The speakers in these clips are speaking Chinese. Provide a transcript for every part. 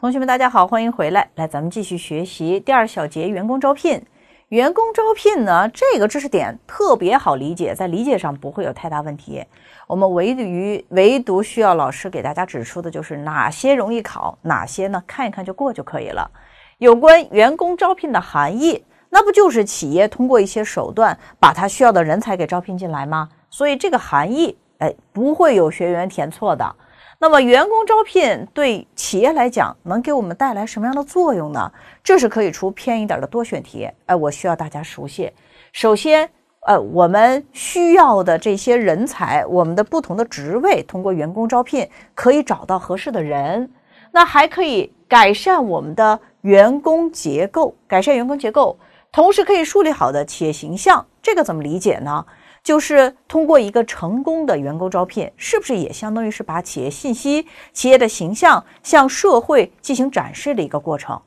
同学们，大家好，欢迎回来。来，咱们继续学习第二小节员工招聘。员工招聘呢，这个知识点特别好理解，在理解上不会有太大问题。我们唯于唯独需要老师给大家指出的就是哪些容易考，哪些呢？看一看就过就可以了。有关员工招聘的含义，那不就是企业通过一些手段把他需要的人才给招聘进来吗？所以这个含义，哎，不会有学员填错的。那么，员工招聘对企业来讲，能给我们带来什么样的作用呢？这是可以出偏一点的多选题。哎，我需要大家熟悉。首先，呃，我们需要的这些人才，我们的不同的职位，通过员工招聘可以找到合适的人。那还可以改善我们的员工结构，改善员工结构，同时可以树立好的企业形象。这个怎么理解呢？就是通过一个成功的员工招聘，是不是也相当于是把企业信息、企业的形象向社会进行展示的一个过程，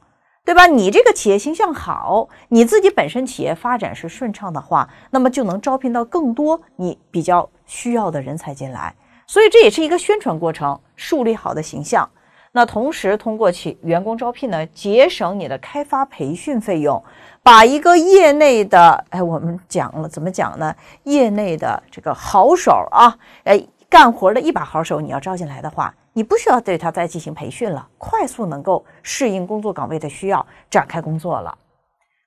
对吧？你这个企业形象好，你自己本身企业发展是顺畅的话，那么就能招聘到更多你比较需要的人才进来，所以这也是一个宣传过程，树立好的形象。那同时，通过企员工招聘呢，节省你的开发培训费用，把一个业内的，哎，我们讲了怎么讲呢？业内的这个好手啊，哎，干活的一把好手，你要招进来的话，你不需要对他再进行培训了，快速能够适应工作岗位的需要，展开工作了。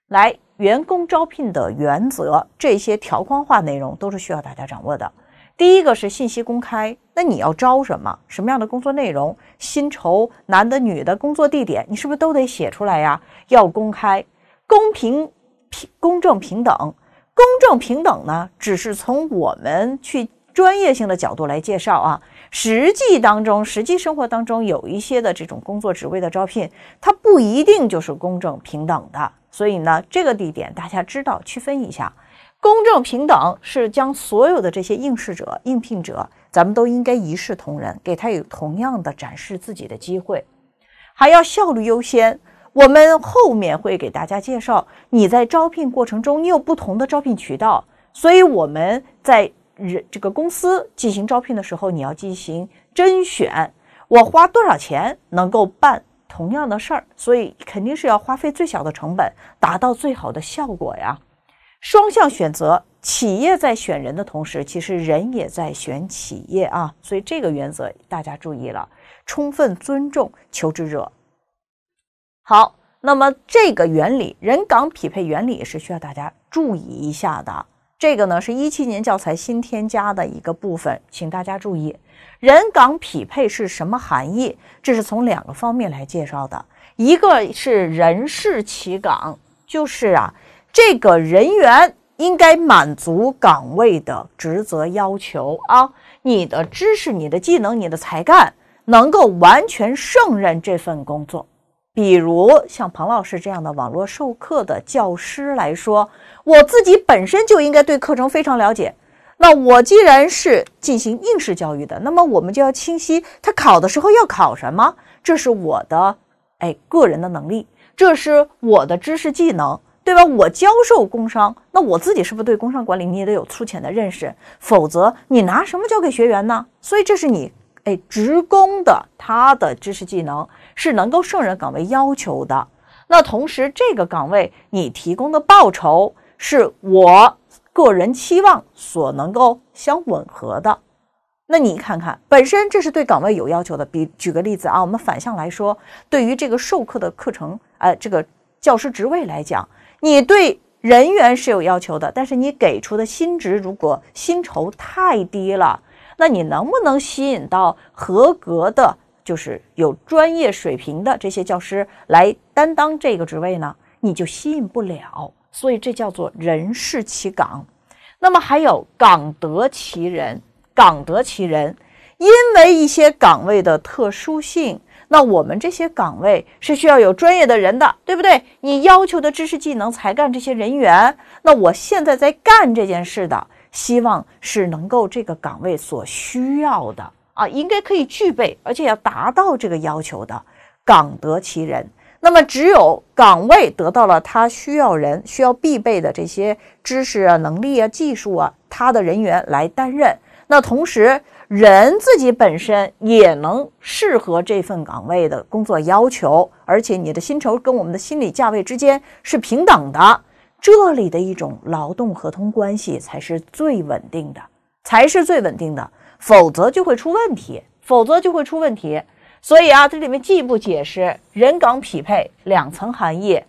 来，员工招聘的原则，这些条框化内容都是需要大家掌握的。第一个是信息公开，那你要招什么？什么样的工作内容？薪酬？男的、女的？工作地点？你是不是都得写出来呀？要公开、公平、平、公正、平等。公正平等呢？只是从我们去专业性的角度来介绍啊。实际当中，实际生活当中有一些的这种工作职位的招聘，它不一定就是公正平等的。所以呢，这个地点大家知道，区分一下。公正平等是将所有的这些应试者、应聘者，咱们都应该一视同仁，给他有同样的展示自己的机会，还要效率优先。我们后面会给大家介绍，你在招聘过程中，你有不同的招聘渠道，所以我们在人这个公司进行招聘的时候，你要进行甄选。我花多少钱能够办同样的事儿？所以肯定是要花费最小的成本，达到最好的效果呀。双向选择，企业在选人的同时，其实人也在选企业啊，所以这个原则大家注意了，充分尊重求职者。好，那么这个原理，人岗匹配原理是需要大家注意一下的。这个呢是一七年教材新添加的一个部分，请大家注意人岗匹配是什么含义？这是从两个方面来介绍的，一个是人事起岗，就是啊。这个人员应该满足岗位的职责要求啊！你的知识、你的技能、你的才干，能够完全胜任这份工作。比如像彭老师这样的网络授课的教师来说，我自己本身就应该对课程非常了解。那我既然是进行应试教育的，那么我们就要清晰，他考的时候要考什么？这是我的哎个人的能力，这是我的知识技能。对吧？我教授工商，那我自己是不是对工商管理你也得有粗浅的认识？否则你拿什么教给学员呢？所以这是你哎，职工的他的知识技能是能够胜任岗位要求的。那同时，这个岗位你提供的报酬是我个人期望所能够相吻合的。那你看看，本身这是对岗位有要求的。比举个例子啊，我们反向来说，对于这个授课的课程，呃，这个教师职位来讲。你对人员是有要求的，但是你给出的薪资如果薪酬太低了，那你能不能吸引到合格的、就是有专业水平的这些教师来担当这个职位呢？你就吸引不了，所以这叫做人事其岗。那么还有岗得其人，岗得其人，因为一些岗位的特殊性。那我们这些岗位是需要有专业的人的，对不对？你要求的知识、技能、才干这些人员，那我现在在干这件事的，希望是能够这个岗位所需要的啊，应该可以具备，而且要达到这个要求的，岗得其人。那么只有岗位得到了他需要人、需要必备的这些知识啊、能力啊、技术啊，他的人员来担任。那同时，人自己本身也能适合这份岗位的工作要求，而且你的薪酬跟我们的心理价位之间是平等的，这里的一种劳动合同关系才是最稳定的，才是最稳定的，否则就会出问题，否则就会出问题。所以啊，这里面进一步解释人岗匹配两层含义。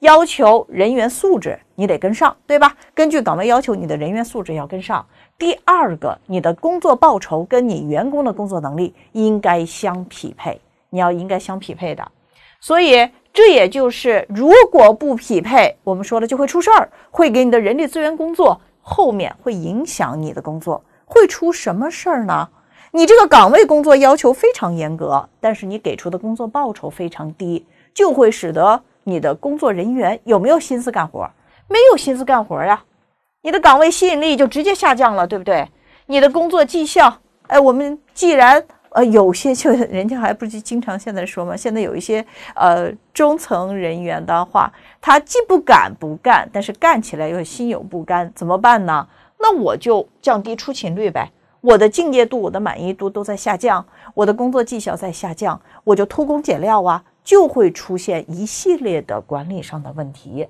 要求人员素质，你得跟上，对吧？根据岗位要求，你的人员素质要跟上。第二个，你的工作报酬跟你员工的工作能力应该相匹配，你要应该相匹配的。所以，这也就是如果不匹配，我们说了就会出事儿，会给你的人力资源工作后面会影响你的工作。会出什么事儿呢？你这个岗位工作要求非常严格，但是你给出的工作报酬非常低，就会使得。你的工作人员有没有心思干活？没有心思干活呀，你的岗位吸引力就直接下降了，对不对？你的工作绩效，哎，我们既然呃有些就人家还不是经常现在说嘛，现在有一些呃中层人员的话，他既不敢不干，但是干起来又心有不甘，怎么办呢？那我就降低出勤率呗，我的敬业度、我的满意度都在下降，我的工作绩效在下降，我就偷工减料啊。就会出现一系列的管理上的问题。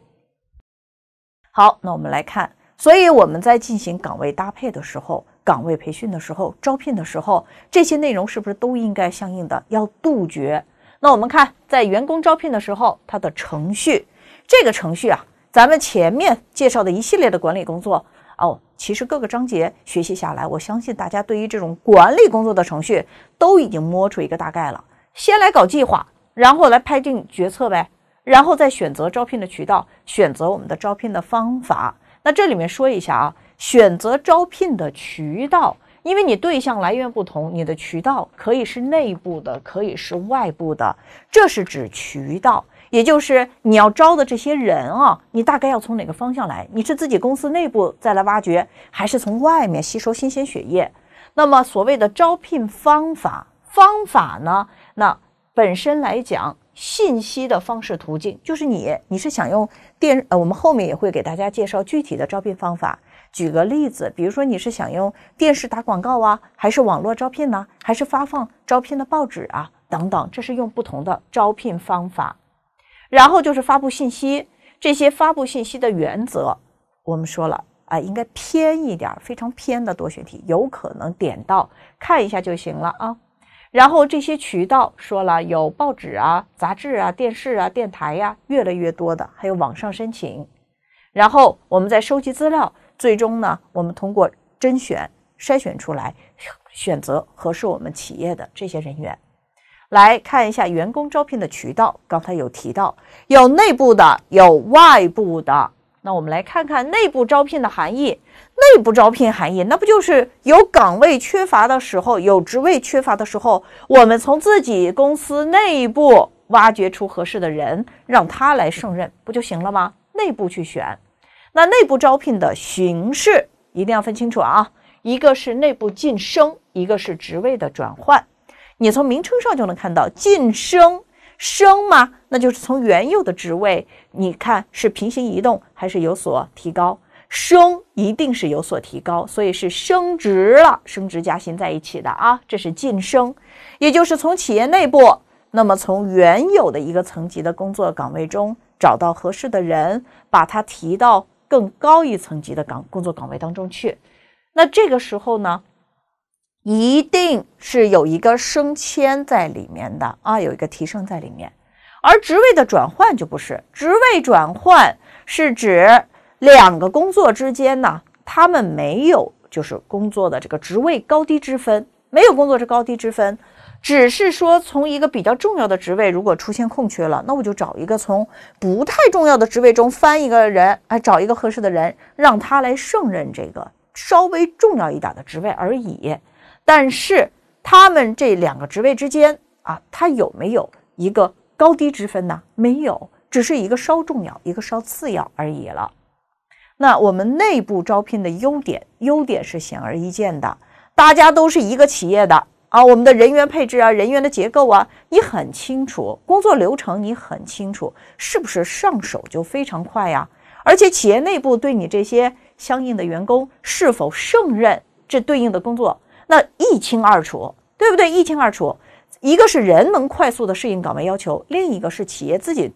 好，那我们来看，所以我们在进行岗位搭配的时候、岗位培训的时候、招聘的时候，这些内容是不是都应该相应的要杜绝？那我们看，在员工招聘的时候，它的程序，这个程序啊，咱们前面介绍的一系列的管理工作哦，其实各个章节学习下来，我相信大家对于这种管理工作的程序都已经摸出一个大概了。先来搞计划。然后来拍定决策呗，然后再选择招聘的渠道，选择我们的招聘的方法。那这里面说一下啊，选择招聘的渠道，因为你对象来源不同，你的渠道可以是内部的，可以是外部的。这是指渠道，也就是你要招的这些人啊，你大概要从哪个方向来？你是自己公司内部再来挖掘，还是从外面吸收新鲜血液？那么所谓的招聘方法，方法呢？那。本身来讲，信息的方式途径就是你，你是想用电呃，我们后面也会给大家介绍具体的招聘方法。举个例子，比如说你是想用电视打广告啊，还是网络招聘呢，还是发放招聘的报纸啊，等等，这是用不同的招聘方法。然后就是发布信息，这些发布信息的原则，我们说了啊，应该偏一点，非常偏的多选题，有可能点到看一下就行了啊。然后这些渠道说了，有报纸啊、杂志啊、电视啊、电台呀，越来越多的，还有网上申请。然后我们在收集资料，最终呢，我们通过甄选、筛选出来，选择合适我们企业的这些人员。来看一下员工招聘的渠道，刚才有提到，有内部的，有外部的。那我们来看看内部招聘的含义。内部招聘含义，那不就是有岗位缺乏的时候，有职位缺乏的时候，我们从自己公司内部挖掘出合适的人，让他来胜任，不就行了吗？内部去选。那内部招聘的形式一定要分清楚啊，一个是内部晋升，一个是职位的转换。你从名称上就能看到晋升。升吗？那就是从原有的职位，你看是平行移动还是有所提高？升一定是有所提高，所以是升职了，升职加薪在一起的啊，这是晋升，也就是从企业内部，那么从原有的一个层级的工作岗位中找到合适的人，把他提到更高一层级的岗工作岗位当中去。那这个时候呢？一定是有一个升迁在里面的啊，有一个提升在里面，而职位的转换就不是。职位转换是指两个工作之间呢，他们没有就是工作的这个职位高低之分，没有工作之高低之分，只是说从一个比较重要的职位，如果出现空缺了，那我就找一个从不太重要的职位中翻一个人，哎，找一个合适的人让他来胜任这个稍微重要一点的职位而已。但是他们这两个职位之间啊，它有没有一个高低之分呢？没有，只是一个稍重要、一个稍次要而已了。那我们内部招聘的优点，优点是显而易见的。大家都是一个企业的啊，我们的人员配置啊、人员的结构啊，你很清楚，工作流程你很清楚，是不是上手就非常快呀？而且企业内部对你这些相应的员工是否胜任这对应的工作？那一清二楚，对不对？一清二楚，一个是人能快速的适应岗位要求，另一个是企业自己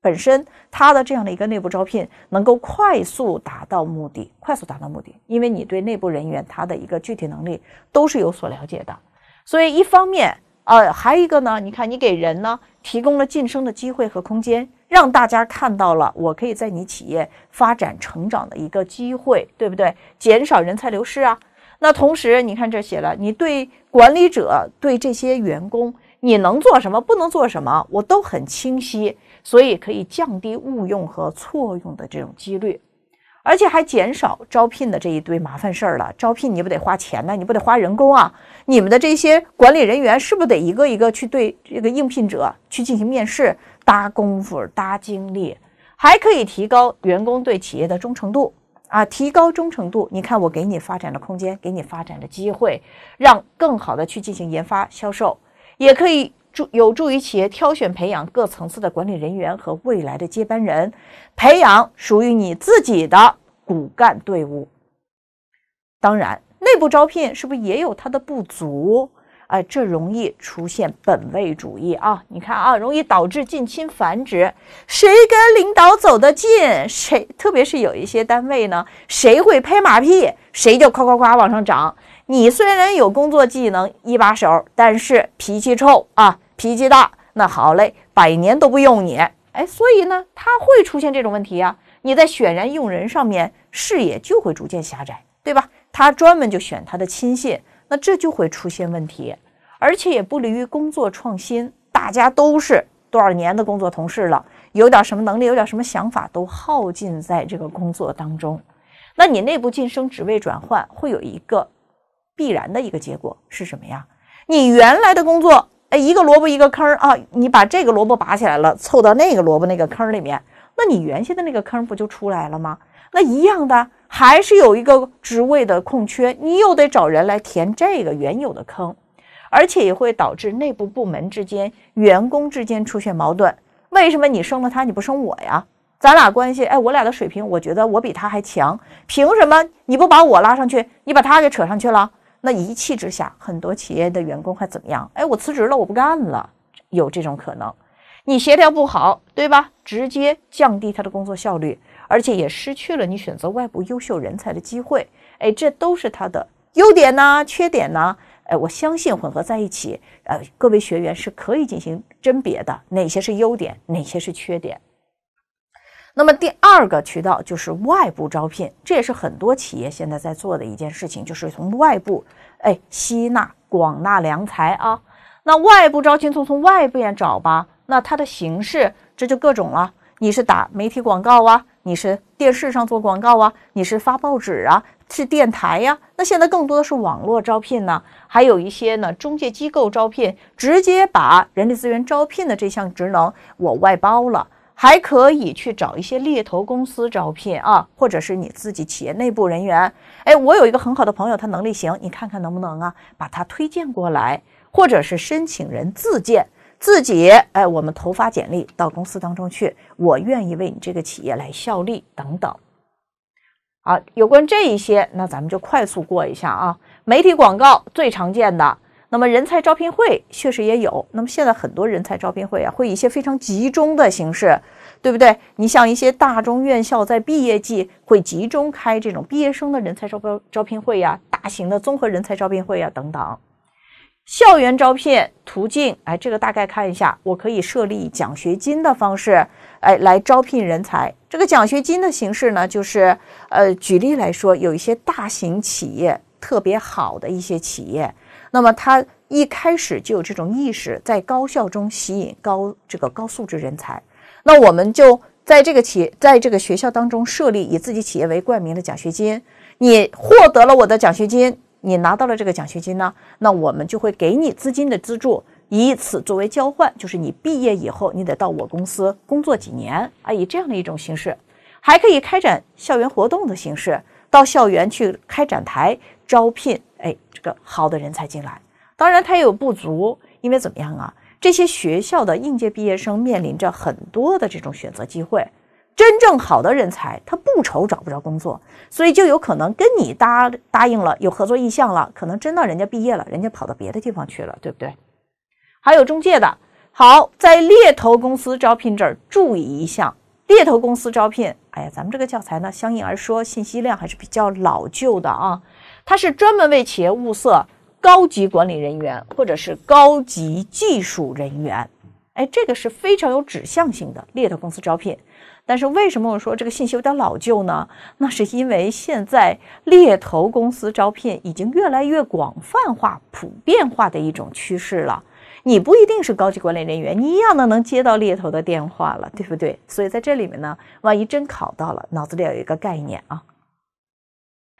本身它的这样的一个内部招聘能够快速达到目的，快速达到目的，因为你对内部人员他的一个具体能力都是有所了解的。所以一方面，呃，还一个呢，你看你给人呢提供了晋升的机会和空间，让大家看到了我可以在你企业发展成长的一个机会，对不对？减少人才流失啊。那同时，你看这写了，你对管理者、对这些员工，你能做什么，不能做什么，我都很清晰，所以可以降低误用和错用的这种几率，而且还减少招聘的这一堆麻烦事儿了。招聘你不得花钱呢，你不得花人工啊？你们的这些管理人员是不是得一个一个去对这个应聘者去进行面试，搭功夫、搭精力？还可以提高员工对企业的忠诚度。啊，提高忠诚度。你看，我给你发展的空间，给你发展的机会，让更好的去进行研发、销售，也可以助有助于企业挑选、培养各层次的管理人员和未来的接班人，培养属于你自己的骨干队伍。当然，内部招聘是不是也有它的不足？哎，这容易出现本位主义啊！你看啊，容易导致近亲繁殖。谁跟领导走得近，谁特别是有一些单位呢，谁会拍马屁，谁就夸夸夸往上涨。你虽然有工作技能，一把手，但是脾气臭啊，脾气大，那好嘞，百年都不用你。哎，所以呢，他会出现这种问题呀。你在选人用人上面视野就会逐渐狭窄，对吧？他专门就选他的亲信。那这就会出现问题，而且也不利于工作创新。大家都是多少年的工作同事了，有点什么能力，有点什么想法，都耗尽在这个工作当中。那你内部晋升、职位转换，会有一个必然的一个结果是什么呀？你原来的工作，哎，一个萝卜一个坑啊！你把这个萝卜拔起来了，凑到那个萝卜那个坑里面，那你原先的那个坑不就出来了吗？那一样的。还是有一个职位的空缺，你又得找人来填这个原有的坑，而且也会导致内部部门之间、员工之间出现矛盾。为什么你升了他，你不升我呀？咱俩关系，哎，我俩的水平，我觉得我比他还强，凭什么你不把我拉上去，你把他给扯上去了？那一气之下，很多企业的员工还怎么样？哎，我辞职了，我不干了，有这种可能。你协调不好，对吧？直接降低他的工作效率。而且也失去了你选择外部优秀人才的机会，哎，这都是它的优点呢，缺点呢？哎，我相信混合在一起，呃，各位学员是可以进行甄别的，哪些是优点，哪些是缺点。那么第二个渠道就是外部招聘，这也是很多企业现在在做的一件事情，就是从外部，哎，吸纳广纳良才啊。那外部招聘从从外边找吧，那它的形式这就各种了，你是打媒体广告啊？你是电视上做广告啊，你是发报纸啊，是电台呀。那现在更多的是网络招聘呢，还有一些呢中介机构招聘，直接把人力资源招聘的这项职能我外包了，还可以去找一些猎头公司招聘啊，或者是你自己企业内部人员。哎，我有一个很好的朋友，他能力行，你看看能不能啊，把他推荐过来，或者是申请人自荐。自己，哎，我们投发简历到公司当中去，我愿意为你这个企业来效力，等等。好，有关这一些，那咱们就快速过一下啊。媒体广告最常见的，那么人才招聘会确实也有，那么现在很多人才招聘会啊，会以一些非常集中的形式，对不对？你像一些大中院校在毕业季会集中开这种毕业生的人才招招招聘会呀，大型的综合人才招聘会呀，等等，校园招聘。途径，哎，这个大概看一下，我可以设立奖学金的方式，哎，来招聘人才。这个奖学金的形式呢，就是，呃，举例来说，有一些大型企业特别好的一些企业，那么他一开始就有这种意识，在高校中吸引高这个高素质人才。那我们就在这个企在这个学校当中设立以自己企业为冠名的奖学金，你获得了我的奖学金。你拿到了这个奖学金呢，那我们就会给你资金的资助，以此作为交换，就是你毕业以后，你得到我公司工作几年啊，以这样的一种形式，还可以开展校园活动的形式，到校园去开展台招聘，哎，这个好的人才进来。当然它也有不足，因为怎么样啊，这些学校的应届毕业生面临着很多的这种选择机会。真正好的人才，他不愁找不着工作，所以就有可能跟你答答应了有合作意向了，可能真到人家毕业了，人家跑到别的地方去了，对不对？还有中介的，好，在猎头公司招聘这儿注意一项，猎头公司招聘，哎呀，咱们这个教材呢，相应而说信息量还是比较老旧的啊，它是专门为企业物色高级管理人员或者是高级技术人员，哎，这个是非常有指向性的猎头公司招聘。但是为什么我说这个信息有点老旧呢？那是因为现在猎头公司招聘已经越来越广泛化、普遍化的一种趋势了。你不一定是高级管理人员，你一样的能接到猎头的电话了，对不对？所以在这里面呢，万一真考到了，脑子里有一个概念啊。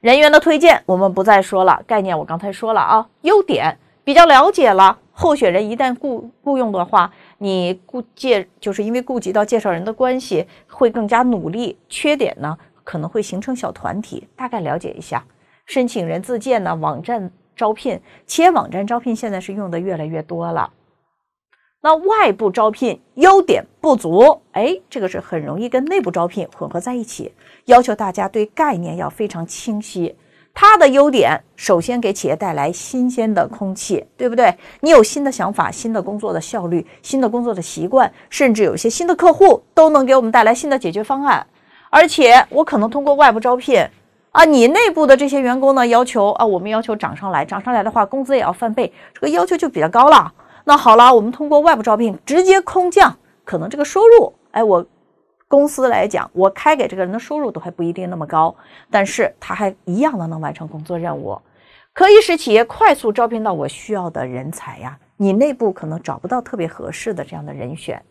人员的推荐我们不再说了，概念我刚才说了啊。优点比较了解了，候选人一旦雇雇用的话。你顾介就是因为顾及到介绍人的关系，会更加努力。缺点呢，可能会形成小团体。大概了解一下，申请人自荐呢，网站招聘，企业网站招聘现在是用的越来越多了。那外部招聘优点不足，哎，这个是很容易跟内部招聘混合在一起，要求大家对概念要非常清晰。它的优点首先给企业带来新鲜的空气，对不对？你有新的想法、新的工作的效率、新的工作的习惯，甚至有一些新的客户，都能给我们带来新的解决方案。而且我可能通过外部招聘，啊，你内部的这些员工呢，要求啊，我们要求涨上来，涨上来的话，工资也要翻倍，这个要求就比较高了。那好了，我们通过外部招聘直接空降，可能这个收入，哎，我。公司来讲，我开给这个人的收入都还不一定那么高，但是他还一样的能完成工作任务，可以使企业快速招聘到我需要的人才呀。你内部可能找不到特别合适的这样的人选。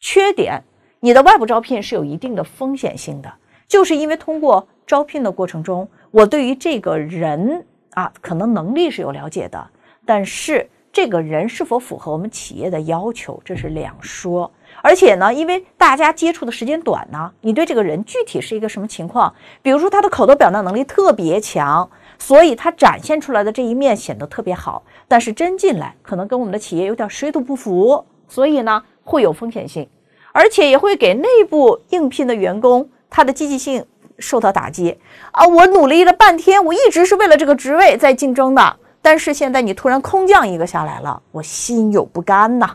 缺点，你的外部招聘是有一定的风险性的，就是因为通过招聘的过程中，我对于这个人啊，可能能力是有了解的，但是这个人是否符合我们企业的要求，这是两说。而且呢，因为大家接触的时间短呢，你对这个人具体是一个什么情况？比如说他的口头表达能力特别强，所以他展现出来的这一面显得特别好。但是真进来，可能跟我们的企业有点水土不服，所以呢会有风险性，而且也会给内部应聘的员工他的积极性受到打击啊！我努力了半天，我一直是为了这个职位在竞争的，但是现在你突然空降一个下来了，我心有不甘呐。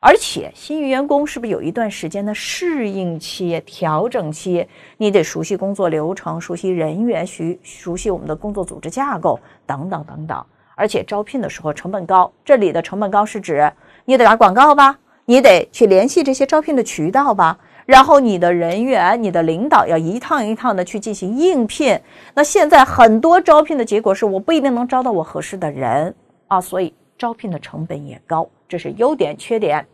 而且新员工是不是有一段时间的适应期、调整期？你得熟悉工作流程，熟悉人员，熟熟悉我们的工作组织架构等等等等。而且招聘的时候成本高，这里的成本高是指你得打广告吧？你得去联系这些招聘的渠道吧？然后你的人员、你的领导要一趟一趟的去进行应聘。那现在很多招聘的结果是，我不一定能招到我合适的人啊，所以。招聘的成本也高，这是优点缺点。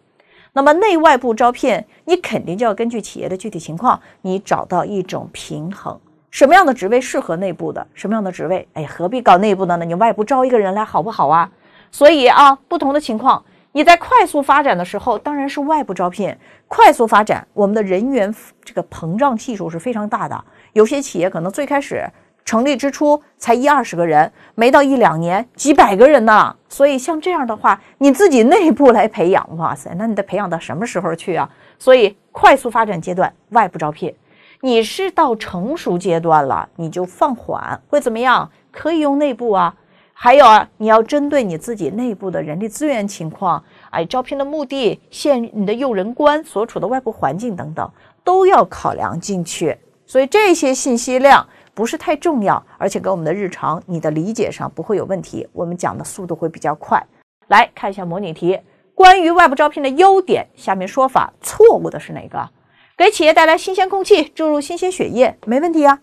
那么内外部招聘，你肯定就要根据企业的具体情况，你找到一种平衡。什么样的职位适合内部的？什么样的职位，哎，何必搞内部的呢？你外部招一个人来好不好啊？所以啊，不同的情况，你在快速发展的时候，当然是外部招聘。快速发展，我们的人员这个膨胀系数是非常大的。有些企业可能最开始。成立之初才一二十个人，没到一两年几百个人呢。所以像这样的话，你自己内部来培养，哇塞，那你得培养到什么时候去啊？所以快速发展阶段外部招聘，你是到成熟阶段了，你就放缓会怎么样？可以用内部啊，还有啊，你要针对你自己内部的人力资源情况，哎，招聘的目的、现你的用人观、所处的外部环境等等，都要考量进去。所以这些信息量。不是太重要，而且跟我们的日常你的理解上不会有问题。我们讲的速度会比较快，来看一下模拟题。关于外部招聘的优点，下面说法错误的是哪个？给企业带来新鲜空气，注入新鲜血液，没问题啊。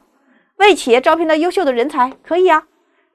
为企业招聘到优秀的人才，可以啊。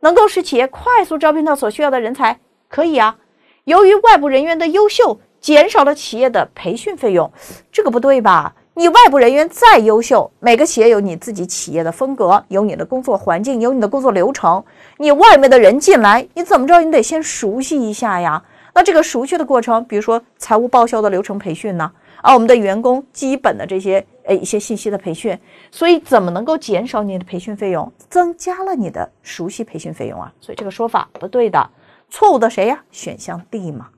能够使企业快速招聘到所需要的人才，可以啊。由于外部人员的优秀，减少了企业的培训费用，这个不对吧？你外部人员再优秀，每个企业有你自己企业的风格，有你的工作环境，有你的工作流程。你外面的人进来，你怎么着？你得先熟悉一下呀。那这个熟悉的过程，比如说财务报销的流程培训呢，啊，我们的员工基本的这些呃一些信息的培训。所以怎么能够减少你的培训费用，增加了你的熟悉培训费用啊？所以这个说法不对的，错误的谁呀？选项 D 嘛。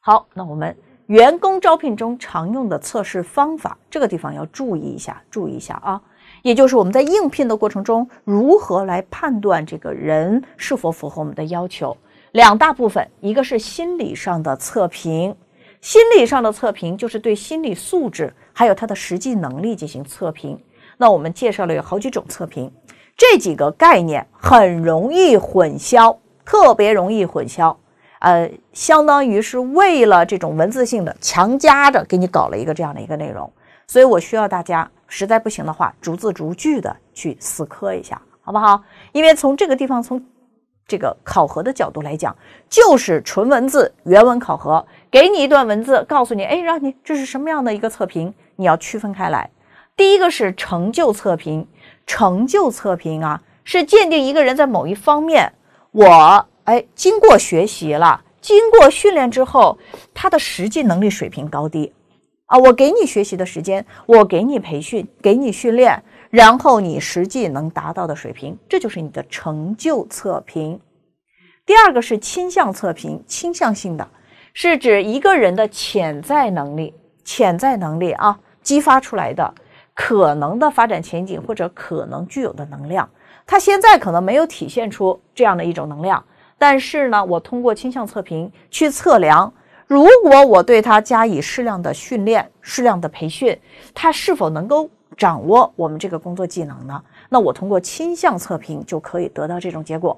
好，那我们。员工招聘中常用的测试方法，这个地方要注意一下，注意一下啊！也就是我们在应聘的过程中，如何来判断这个人是否符合我们的要求。两大部分，一个是心理上的测评，心理上的测评就是对心理素质还有他的实际能力进行测评。那我们介绍了有好几种测评，这几个概念很容易混淆，特别容易混淆。呃，相当于是为了这种文字性的强加的，给你搞了一个这样的一个内容，所以我需要大家实在不行的话，逐字逐句的去死磕一下，好不好？因为从这个地方，从这个考核的角度来讲，就是纯文字原文考核，给你一段文字，告诉你，哎，让你这是什么样的一个测评，你要区分开来。第一个是成就测评，成就测评啊，是鉴定一个人在某一方面我。哎，经过学习了，经过训练之后，他的实际能力水平高低啊？我给你学习的时间，我给你培训，给你训练，然后你实际能达到的水平，这就是你的成就测评。第二个是倾向测评，倾向性的是指一个人的潜在能力，潜在能力啊，激发出来的可能的发展前景或者可能具有的能量，他现在可能没有体现出这样的一种能量。但是呢，我通过倾向测评去测量，如果我对他加以适量的训练、适量的培训，他是否能够掌握我们这个工作技能呢？那我通过倾向测评就可以得到这种结果。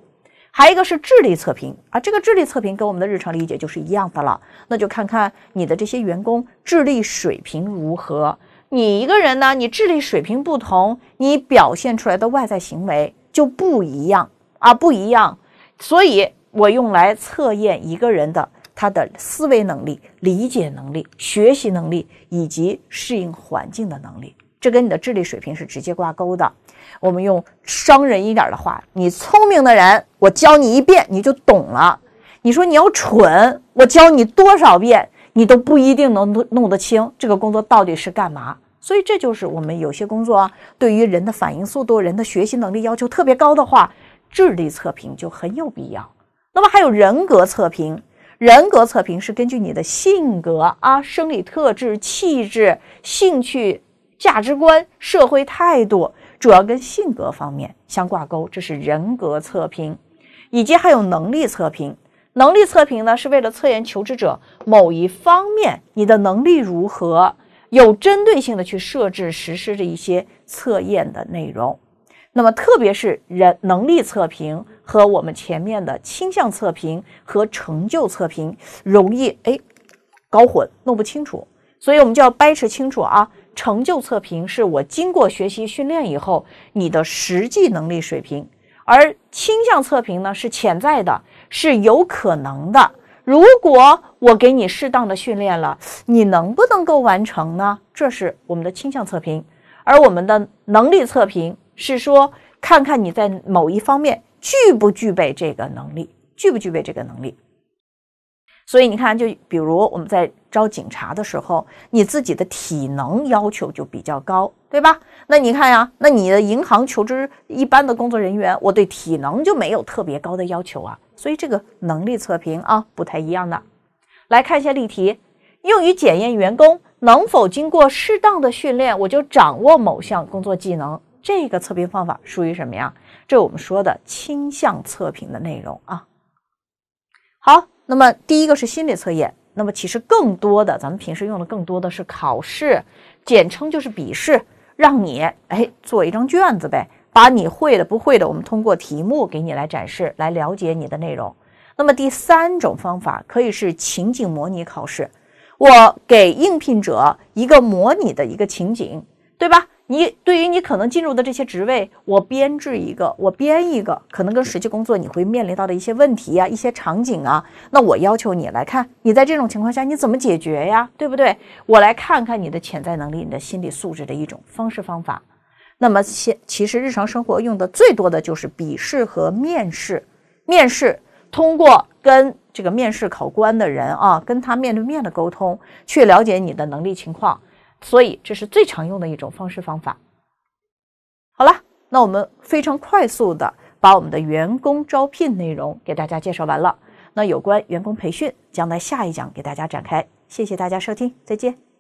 还一个是智力测评啊，这个智力测评跟我们的日常理解就是一样的了。那就看看你的这些员工智力水平如何。你一个人呢，你智力水平不同，你表现出来的外在行为就不一样啊，不一样。所以，我用来测验一个人的他的思维能力、理解能力、学习能力以及适应环境的能力，这跟你的智力水平是直接挂钩的。我们用伤人一点的话，你聪明的人，我教你一遍你就懂了；你说你要蠢，我教你多少遍，你都不一定能弄弄得清这个工作到底是干嘛。所以，这就是我们有些工作啊，对于人的反应速度、人的学习能力要求特别高的话。智力测评就很有必要，那么还有人格测评。人格测评是根据你的性格啊、生理特质、气质、兴趣、价值观、社会态度，主要跟性格方面相挂钩，这是人格测评。以及还有能力测评。能力测评呢，是为了测验求职者某一方面你的能力如何，有针对性的去设置实施着一些测验的内容。那么，特别是人能力测评和我们前面的倾向测评和成就测评容易哎搞混，弄不清楚。所以我们就要掰扯清楚啊！成就测评是我经过学习训练以后你的实际能力水平，而倾向测评呢是潜在的，是有可能的。如果我给你适当的训练了，你能不能够完成呢？这是我们的倾向测评，而我们的能力测评。是说，看看你在某一方面具不具备这个能力，具不具备这个能力。所以你看，就比如我们在招警察的时候，你自己的体能要求就比较高，对吧？那你看呀，那你的银行求职一般的工作人员，我对体能就没有特别高的要求啊。所以这个能力测评啊，不太一样的。来看一下例题，用于检验员工能否经过适当的训练，我就掌握某项工作技能。这个测评方法属于什么呀？这我们说的倾向测评的内容啊。好，那么第一个是心理测验。那么其实更多的，咱们平时用的更多的是考试，简称就是笔试，让你哎做一张卷子呗，把你会的、不会的，我们通过题目给你来展示，来了解你的内容。那么第三种方法可以是情景模拟考试，我给应聘者一个模拟的一个情景，对吧？你对于你可能进入的这些职位，我编制一个，我编一个，可能跟实际工作你会面临到的一些问题啊，一些场景啊，那我要求你来看，你在这种情况下你怎么解决呀，对不对？我来看看你的潜在能力，你的心理素质的一种方式方法。那么现其实日常生活用的最多的就是笔试和面试，面试通过跟这个面试考官的人啊，跟他面对面的沟通，去了解你的能力情况。所以，这是最常用的一种方式方法。好了，那我们非常快速的把我们的员工招聘内容给大家介绍完了。那有关员工培训，将在下一讲给大家展开。谢谢大家收听，再见。